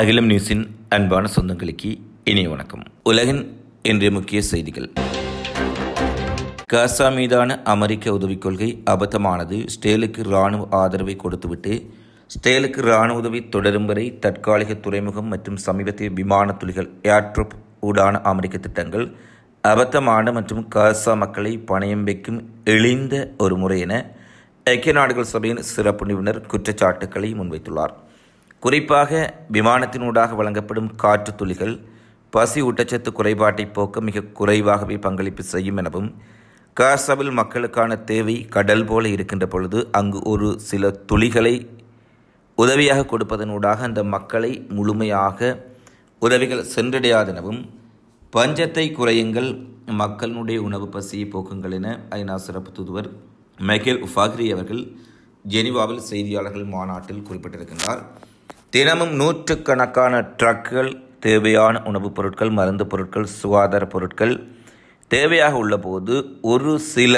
அகிலம் நியூஸின் அன்பான சொந்தங்களுக்கு இனிய வணக்கம் உலகின் இன்றைய முக்கிய செய்திகள் காசா மீதான அமெரிக்க உதவிக் கொள்கை அபத்தமானது ஸ்டேலுக்கு இராணுவ ஆதரவை கொடுத்துவிட்டு ஸ்டேலுக்கு இராணுவ உதவி தொடரும் வரை தற்காலிக துறைமுகம் மற்றும் சமீபத்திய விமான துளிகள் ஏர்ட்ரப் ஊடான அமெரிக்க திட்டங்கள் அபத்தமான மற்றும் காசா மக்களை பணயம் வைக்கும் எளிந்த ஒரு முறை என ஐக்கிய நாடுகள் சபையின் சிறப்பு நிபுணர் குற்றச்சாட்டுக்களை முன்வைத்துள்ளார் குறிப்பாக விமானத்தினூடாக வழங்கப்படும் காற்று துளிகள் பசி ஊட்டச்சத்து குறைபாட்டை போக்க மிக குறைவாகவே பங்களிப்பு செய்யும் எனவும் காசாவில் மக்களுக்கான தேவை கடல் போல இருக்கின்ற பொழுது அங்கு ஒரு சில துளிகளை உதவியாக கொடுப்பதனூடாக அந்த மக்களை முழுமையாக உதவிகள் சென்றடையாதெனவும் பஞ்சத்தை குறையுங்கள் மக்களுடைய உணவு பசியை போக்குங்கள் என ஐநா சிறப்பு தூதுவர் மெஹில் உஃபாக்ரி அவர்கள் ஜெனிவாவில் செய்தியாளர்கள் மாநாட்டில் குறிப்பிட்டிருக்கின்றார் தினமும் நூற்றுக்கணக்கான ட்ரக்குகள் தேவையான உணவுப் பொருட்கள் மருந்து பொருட்கள் சுகாதார பொருட்கள் தேவையாக உள்ளபோது ஒரு சில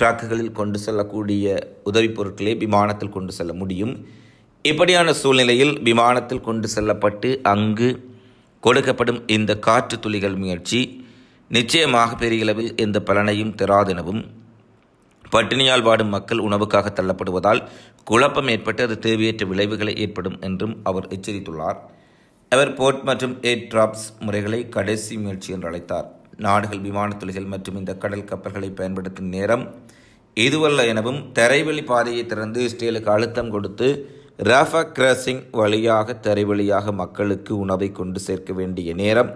ட்ரக்குகளில் கொண்டு செல்லக்கூடிய உதவிப் பொருட்களை விமானத்தில் கொண்டு செல்ல முடியும் இப்படியான சூழ்நிலையில் விமானத்தில் கொண்டு செல்லப்பட்டு அங்கு கொடுக்கப்படும் இந்த காற்று துளிகள் முயற்சி நிச்சயமாக பெரிய அளவில் எந்த பலனையும் தராதெனவும் பட்டினியால் வாடும் மக்கள் உணவுக்காக தள்ளப்படுவதால் குழப்பம் ஏற்பட்டு அது தேவையற்ற விளைவுகளை ஏற்படும் என்றும் அவர் எச்சரித்துள்ளார் அவர் போர்ட் மற்றும் ஏர் டிராப்ஸ் முறைகளை கடைசி முயற்சி என்று அழைத்தார் நாடுகள் தொழில்கள் மற்றும் இந்த கடல் கப்பல்களை பயன்படுத்தும் நேரம் இதுவல்ல எனவும் தரைவழி பாதையை திறந்து இஸ்ரேலுக்கு அழுத்தம் கொடுத்து ரஃபா கிராசிங் வழியாக தரைவழியாக மக்களுக்கு உணவை கொண்டு சேர்க்க வேண்டிய நேரம்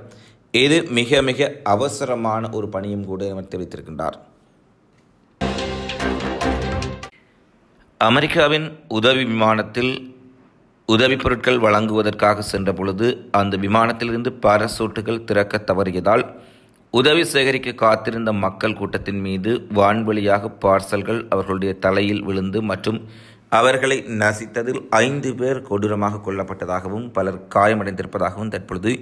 இது மிக மிக அவசரமான ஒரு பணியும் கூட அவர் தெரிவித்திருக்கின்றார் அமெரிக்காவின் உதவி விமானத்தில் உதவி பொருட்கள் வழங்குவதற்காக சென்ற பொழுது அந்த விமானத்திலிருந்து பாரசூட்டுகள் திறக்க தவறியதால் உதவி சேகரிக்க காத்திருந்த மக்கள் கூட்டத்தின் மீது வான்வழியாக பார்சல்கள் அவர்களுடைய தலையில் விழுந்து மற்றும் அவர்களை நசித்ததில் ஐந்து பேர் கொடூரமாக கொல்லப்பட்டதாகவும் பலர் காயமடைந்திருப்பதாகவும் தற்பொழுது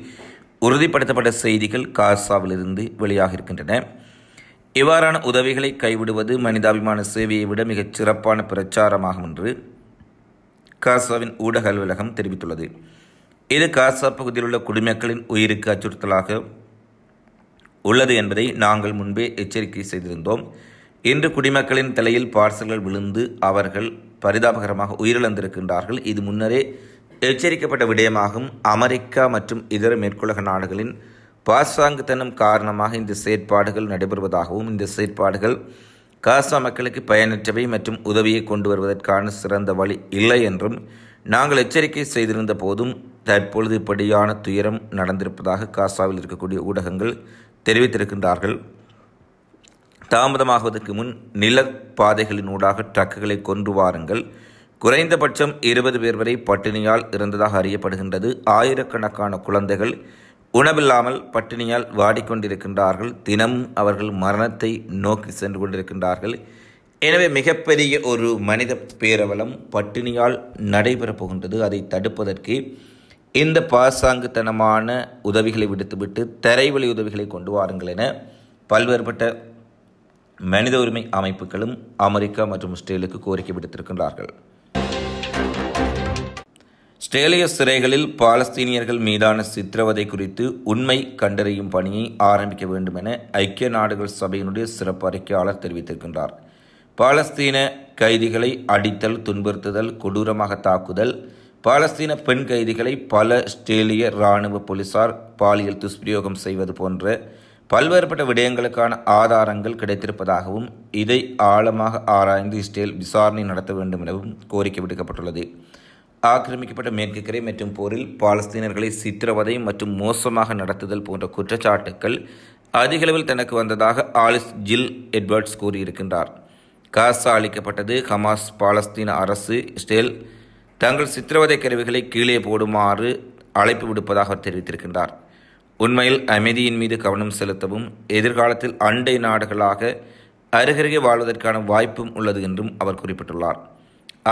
உறுதிப்படுத்தப்பட்ட செய்திகள் காசாவிலிருந்து வெளியாகியிருக்கின்றன இவ்வாறான உதவிகளை கைவிடுவது மனிதாபிமான சேவையை விட மிகச் சிறப்பான பிரச்சாரமாகும் என்று காசாவின் ஊடக அலுவலகம் தெரிவித்துள்ளது இது காசா பகுதியில் உள்ள குடிமக்களின் உயிருக்கு அச்சுறுத்தலாக உள்ளது என்பதை நாங்கள் முன்பே எச்சரிக்கை செய்திருந்தோம் இன்று குடிமக்களின் தலையில் பார்சல்கள் விழுந்து அவர்கள் பரிதாபகரமாக உயிரிழந்திருக்கின்றார்கள் இது முன்னரே எச்சரிக்கப்பட்ட விடயமாகும் அமெரிக்கா மற்றும் இதர மேற்குலக நாடுகளின் பாசாங்குத்தனம் காரணமாக இந்த செயற்பாடுகள் நடைபெறுவதாகவும் இந்த செயற்பாடுகள் காசா மக்களுக்கு பயனற்றவை மற்றும் உதவியை கொண்டு வருவதற்கான சிறந்த வழி இல்லை என்றும் நாங்கள் எச்சரிக்கை செய்திருந்த போதும் தற்பொழுது இப்படியான துயரம் நடந்திருப்பதாக காசாவில் இருக்கக்கூடிய ஊடகங்கள் தெரிவித்திருக்கின்றார்கள் தாமதமாகுவதற்கு முன் நிலப்பாதைகளின் ஊடாக ட்ரக்குகளை கொன்று வாருங்கள் குறைந்தபட்சம் இருபது பேர் வரை பட்டினியால் இருந்ததாக அறியப்படுகின்றது ஆயிரக்கணக்கான குழந்தைகள் உணவில்லாமல் பட்டினியால் வாடிக்கொண்டிருக்கின்றார்கள் தினம் அவர்கள் மரணத்தை நோக்கி சென்று கொண்டிருக்கின்றார்கள் எனவே மிகப்பெரிய ஒரு மனித பேரவலம் பட்டினியால் நடைபெறப் போகின்றது அதை தடுப்பதற்கு இந்த பாசாங்குத்தனமான உதவிகளை விடுத்துவிட்டு தரைவழி உதவிகளை கொண்டு வாருங்கள் என பல்வேறுபட்ட மனித உரிமை அமைப்புகளும் அமெரிக்கா மற்றும் இஸ்ரேலுக்கு கோரிக்கை விடுத்திருக்கின்றார்கள் ஸ்டேலிய சிறைகளில் பாலஸ்தீனியர்கள் மீதான சித்திரவதை குறித்து உண்மை கண்டறியும் பணியை ஆரம்பிக்க வேண்டும் என ஐக்கிய நாடுகள் சபையினுடைய சிறப்பு அறிக்கையாளர் தெரிவித்திருக்கின்றார் பாலஸ்தீன கைதிகளை அடித்தல் துன்புறுத்துதல் கொடூரமாக தாக்குதல் பாலஸ்தீன பெண் கைதிகளை பல ஸ்டேலிய இராணுவ போலீசார் பாலியல் துஷ்பிரயோகம் செய்வது போன்ற பல்வேறுபட்ட விடயங்களுக்கான ஆதாரங்கள் கிடைத்திருப்பதாகவும் இதை ஆழமாக ஆராய்ந்து இஸ்ரேல் விசாரணை நடத்த வேண்டும் எனவும் கோரிக்கை விடுக்கப்பட்டுள்ளது ஆக்கிரமிக்கப்பட்ட மேற்கு கரை மற்றும் போரில் பாலஸ்தீனர்களை சித்திரவதை மற்றும் மோசமாக நடத்துதல் போன்ற குற்றச்சாட்டுக்கள் அதிகளவில் தனக்கு வந்ததாக ஆலிஸ் ஜில் எட்வர்ட்ஸ் கூறியிருக்கின்றார் காசா அளிக்கப்பட்டது ஹமாஸ் பாலஸ்தீன அரசு இஸ்ரேல் தங்கள் சித்திரவதை கருவிகளை கீழே போடுமாறு அழைப்பு விடுப்பதாக தெரிவித்திருக்கின்றார் உண்மையில் அமைதியின் மீது கவனம் செலுத்தவும் எதிர்காலத்தில் அண்டை நாடுகளாக அருகருகே வாழ்வதற்கான வாய்ப்பும் உள்ளது என்றும் அவர் குறிப்பிட்டுள்ளார்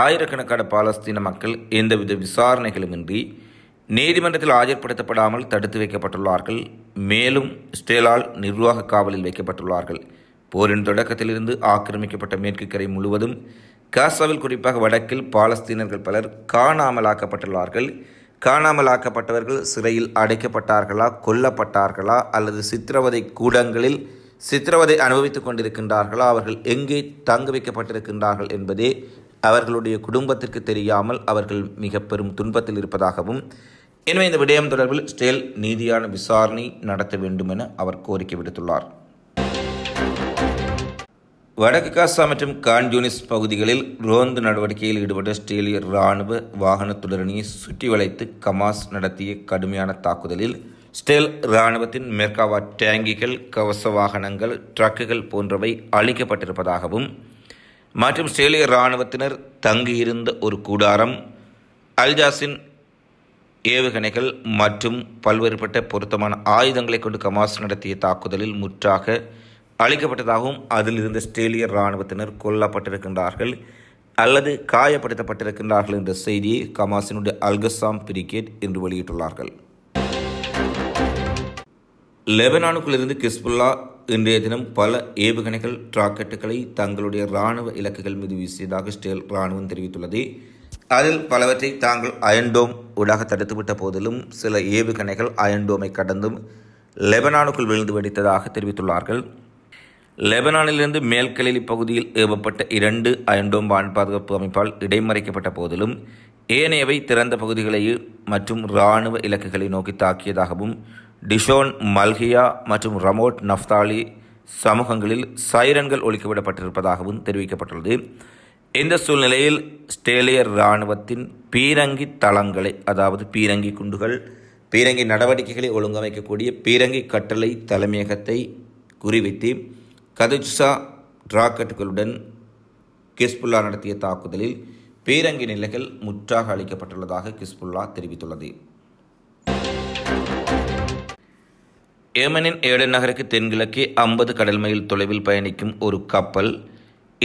ஆயிரக்கணக்கான பாலஸ்தீன மக்கள் எந்தவித விசாரணைகளுமின்றி நீதிமன்றத்தில் ஆஜர்படுத்தப்படாமல் தடுத்து வைக்கப்பட்டுள்ளார்கள் மேலும் ஸ்டேலால் நிர்வாக காவலில் வைக்கப்பட்டுள்ளார்கள் போரின் தொடக்கத்திலிருந்து ஆக்கிரமிக்கப்பட்ட மேற்கு கரை முழுவதும் காசாவில் குறிப்பாக வடக்கில் பாலஸ்தீனர்கள் பலர் காணாமலாக்கப்பட்டுள்ளார்கள் காணாமலாக்கப்பட்டவர்கள் சிறையில் அடைக்கப்பட்டார்களா கொல்லப்பட்டார்களா அல்லது சித்திரவதை கூடங்களில் சித்திரவதை அனுபவித்துக் கொண்டிருக்கின்றார்களா அவர்கள் எங்கே தங்க வைக்கப்பட்டிருக்கின்றார்கள் என்பதே அவர்களுடைய குடும்பத்திற்கு தெரியாமல் அவர்கள் மிக பெரும் துன்பத்தில் இருப்பதாகவும் எனவே இந்த விடயம் தொடர்பில் ஸ்டேல் நீதியான விசாரணை நடத்த வேண்டும் என அவர் கோரிக்கை விடுத்துள்ளார் வடக்கு காசா மற்றும் கான்ஜூனிஸ் பகுதிகளில் ரோந்து நடவடிக்கையில் ஈடுபட்ட ஆஸ்திரேலிய இராணுவ வாகனத்துடனே சுற்றி வளைத்து கமாஸ் நடத்திய கடுமையான தாக்குதலில் ஸ்டேல் இராணுவத்தின் மெர்காவா டேங்கிகள் கவச வாகனங்கள் ட்ரக்குகள் போன்றவை அழிக்கப்பட்டிருப்பதாகவும் மற்றும் ஸ்ரேலிய இராணுவத்தினர் தங்கியிருந்த ஒரு கூடாரம் அல்ஜாஸின் ஏவுகணைகள் மற்றும் பல்வேறுபட்ட பொருத்தமான ஆயுதங்களை கொண்டு கமாஸ் நடத்திய தாக்குதலில் முற்றாக அளிக்கப்பட்டதாகவும் அதில் இருந்த இராணுவத்தினர் கொல்லப்பட்டிருக்கின்றார்கள் அல்லது காயப்படுத்தப்பட்டிருக்கின்றார்கள் என்ற செய்தியை கமாஸினுடைய அல்கசாம் பிரிகேட் என்று வெளியிட்டுள்ளார்கள் லெபனானுக்குள் இருந்து கிஸ்புல்லா இன்றைய தினம் பல ஏவுகணைகள் ராக்கெட்டுகளை தங்களுடைய இராணுவ இலக்குகள் மீது வீசியதாக ஸ்டேல் இராணுவம் தெரிவித்துள்ளது அதில் பலவற்றை தாங்கள் அயன்டோம் ஊடாக தடுத்துவிட்ட போதிலும் சில ஏவுகணைகள் அயன்டோமை கடந்தும் லெபனானுக்குள் விழுந்து வெடித்ததாக தெரிவித்துள்ளார்கள் லெபனானிலிருந்து மேல்கலிலி பகுதியில் ஏவப்பட்ட இரண்டு அயன்டோம் வான் பாதுகாப்பு அமைப்பால் இடைமறைக்கப்பட்ட போதிலும் ஏனையவை திறந்த பகுதிகளையும் மற்றும் இராணுவ இலக்குகளை நோக்கி தாக்கியதாகவும் டிஷோன் மல்கியா மற்றும் ரமோட் நஃப்தாலி சமூகங்களில் சைரன்கள் ஒழிக்கப்படப்பட்டிருப்பதாகவும் தெரிவிக்கப்பட்டுள்ளது இந்த சூழ்நிலையில் ஸ்டேலியர் இராணுவத்தின் பீரங்கி தளங்களை அதாவது பீரங்கி குண்டுகள் பீரங்கி நடவடிக்கைகளை ஒழுங்கமைக்கக்கூடிய பீரங்கி கட்டளை தலைமையகத்தை குறிவைத்து கதுஜ்சா ராக்கெட்டுகளுடன் கிஸ்புல்லா நடத்திய தாக்குதலில் பீரங்கி நிலைகள் முற்றாக அளிக்கப்பட்டுள்ளதாக கிஸ்புல்லா தெரிவித்துள்ளது ஏமனின் ஏடன் நகருக்கு தென்கிழக்கே ஐம்பது கடல் மைல் தொலைவில் பயணிக்கும் ஒரு கப்பல்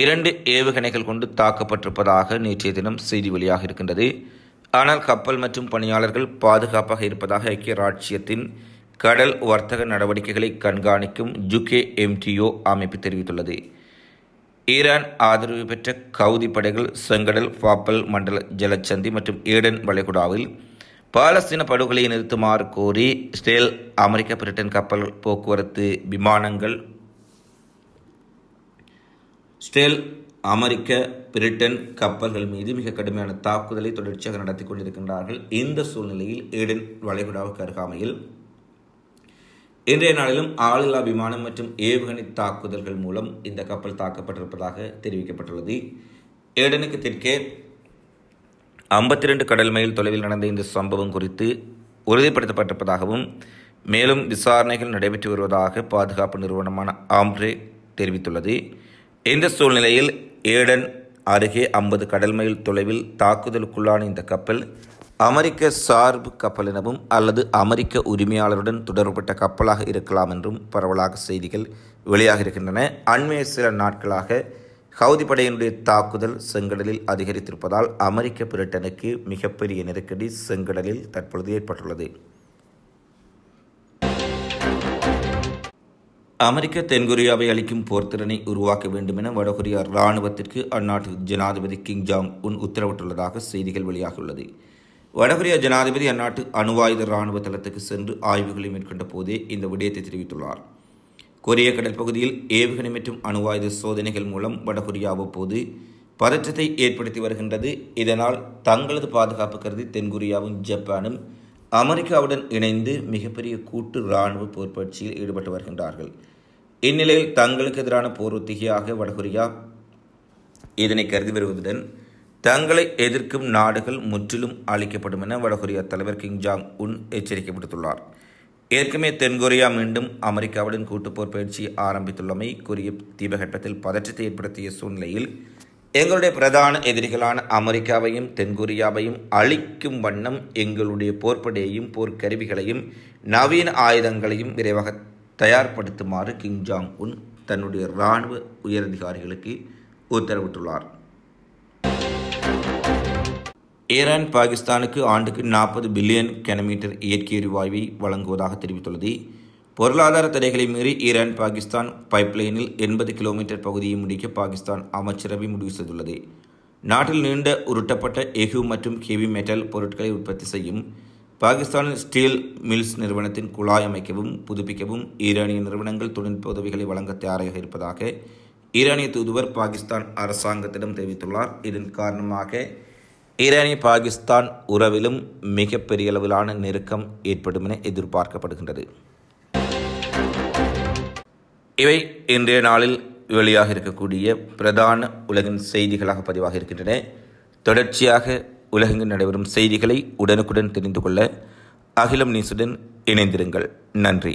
இரண்டு ஏவுகணைகள் கொண்டு தாக்கப்பட்டிருப்பதாக நேற்றைய தினம் செய்தி வெளியாக இருக்கின்றது ஆனால் கப்பல் மற்றும் பணியாளர்கள் பாதுகாப்பாக இருப்பதாக ஐக்கிய ராஜ்யத்தின் கடல் வர்த்தக நடவடிக்கைகளை கண்காணிக்கும் ஜுகே எம்டிஓ அமைப்பு தெரிவித்துள்ளது ஈரான் ஆதரவு பெற்ற கவுதி படைகள் செங்கடல் பாப்பல் மண்டல ஜலச்சந்தி மற்றும் ஏடன் வளைகுடாவில் பாலஸ்தீன படுகொலையை நிறுத்துமாறு கோரி இஸ்ரேல் அமெரிக்க பிரிட்டன் கப்பல் போக்குவரத்து விமானங்கள் இஸ்ரேல் அமெரிக்க பிரிட்டன் கப்பல்கள் மீது மிக கடுமையான தாக்குதலை தொடர்ச்சியாக நடத்தி கொண்டிருக்கின்றார்கள் இந்த சூழ்நிலையில் ஏடன் வளைகுடாவுக்கு அருகாமையில் இன்றைய நாளிலும் ஆளில்லா விமானம் மற்றும் ஏவுகணை தாக்குதல்கள் மூலம் இந்த கப்பல் தாக்கப்பட்டிருப்பதாக தெரிவிக்கப்பட்டுள்ளது ஏடனுக்கு தெற்கே ஐம்பத்தி ரெண்டு கடல் மைல் தொலைவில் நடந்த இந்த சம்பவம் குறித்து உறுதிப்படுத்தப்பட்டிருப்பதாகவும் மேலும் விசாரணைகள் நடைபெற்று வருவதாக பாதுகாப்பு நிறுவனமான ஆம்ரே தெரிவித்துள்ளது இந்த சூழ்நிலையில் ஏடன் அருகே ஐம்பது கடல் மைல் தொலைவில் தாக்குதலுக்குள்ளான இந்த கப்பல் அமெரிக்க சார்பு கப்பல் எனவும் அல்லது அமெரிக்க உரிமையாளருடன் தொடர்புபட்ட கப்பலாக இருக்கலாம் என்றும் பரவலாக செய்திகள் வெளியாக இருக்கின்றன அண்மைய சில நாட்களாக ஹவுதி படையினுடைய தாக்குதல் செங்கடலில் அதிகரித்திருப்பதால் அமெரிக்க பிரிட்டனுக்கு மிகப்பெரிய நெருக்கடி செங்கடலில் தற்பொழுது ஏற்பட்டுள்ளது அமெரிக்க தென்கொரியாவை அளிக்கும் போர்த்திறனை உருவாக்க வேண்டும் என வடகொரியா இராணுவத்திற்கு அந்நாட்டு ஜனாதிபதி கிங் ஜாங் உன் உத்தரவிட்டுள்ளதாக செய்திகள் வெளியாகியுள்ளது வடகொரியா ஜனாதிபதி அந்நாட்டு அணுவாயுத இராணுவ தளத்துக்கு சென்று ஆய்வுகளை மேற்கொண்ட போதே இந்த விடயத்தை தெரிவித்துள்ளார் கொரிய கடல் பகுதியில் ஏவுகணை மற்றும் அணுவாயுத சோதனைகள் மூலம் வடகொரியா அவ்வப்போது பதற்றத்தை ஏற்படுத்தி வருகின்றது இதனால் தங்களது பாதுகாப்பு கருதி தென்கொரியாவும் ஜப்பானும் அமெரிக்காவுடன் இணைந்து மிகப்பெரிய கூட்டு இராணுவ போர் பயிற்சியில் ஈடுபட்டு வருகின்றார்கள் இந்நிலையில் தங்களுக்கு எதிரான போர் ஒத்திகையாக வடகொரியா இதனை கருதி வருவதுடன் தங்களை எதிர்க்கும் நாடுகள் முற்றிலும் அளிக்கப்படும் என வடகொரியா தலைவர் கிங் ஜாங் உன் எச்சரிக்கை விடுத்துள்ளார் ஏற்கனவே தென்கொரியா மீண்டும் அமெரிக்காவுடன் கூட்டுப்போர் பயிற்சி ஆரம்பித்துள்ளமை கொரிய தீபகட்டத்தில் பதற்றத்தை ஏற்படுத்திய சூழ்நிலையில் எங்களுடைய பிரதான எதிரிகளான அமெரிக்காவையும் தென்கொரியாவையும் அழிக்கும் வண்ணம் எங்களுடைய போர்ப்படையையும் போர்க்கருவிகளையும் நவீன ஆயுதங்களையும் விரைவாக தயார்படுத்துமாறு கிங் ஜாங் உன் தன்னுடைய இராணுவ உயரதிகாரிகளுக்கு உத்தரவிட்டுள்ளார் ஈரான் பாகிஸ்தானுக்கு ஆண்டுக்கு நாற்பது பில்லியன் கனமீட்டர் இயற்கை எரிவாயுவை வழங்குவதாக தெரிவித்துள்ளது பொருளாதார தடைகளை மீறி ஈரான் பாகிஸ்தான் பைப்லைனில் எண்பது கிலோமீட்டர் பகுதியை முடிக்க பாகிஸ்தான் அமைச்சரவை முடிவு செய்துள்ளது நாட்டில் நீண்ட உருட்டப்பட்ட எஃகு மற்றும் ஹெவி மெட்டல் பொருட்களை உற்பத்தி செய்யும் பாகிஸ்தானின் ஸ்டீல் மில்ஸ் நிறுவனத்தின் குழாய் அமைக்கவும் புதுப்பிக்கவும் ஈரானிய நிறுவனங்கள் தொழில்நுட்ப உதவிகளை வழங்க தயாராக இருப்பதாக ஈரானிய தூதுவர் பாகிஸ்தான் அரசாங்கத்திடம் தெரிவித்துள்ளார் இதன் காரணமாக ஈரானி பாகிஸ்தான் உறவிலும் மிகப்பெரிய அளவிலான நெருக்கம் ஏற்படும் என எதிர்பார்க்கப்படுகின்றது இவை இன்றைய நாளில் வெளியாக இருக்கக்கூடிய பிரதான உலகின் செய்திகளாக பதிவாக இருக்கின்றன தொடர்ச்சியாக உலகெங்கு நடைபெறும் செய்திகளை உடனுக்குடன் தெரிந்து கொள்ள அகிலம் நியூஸுடன் இணைந்திருங்கள் நன்றி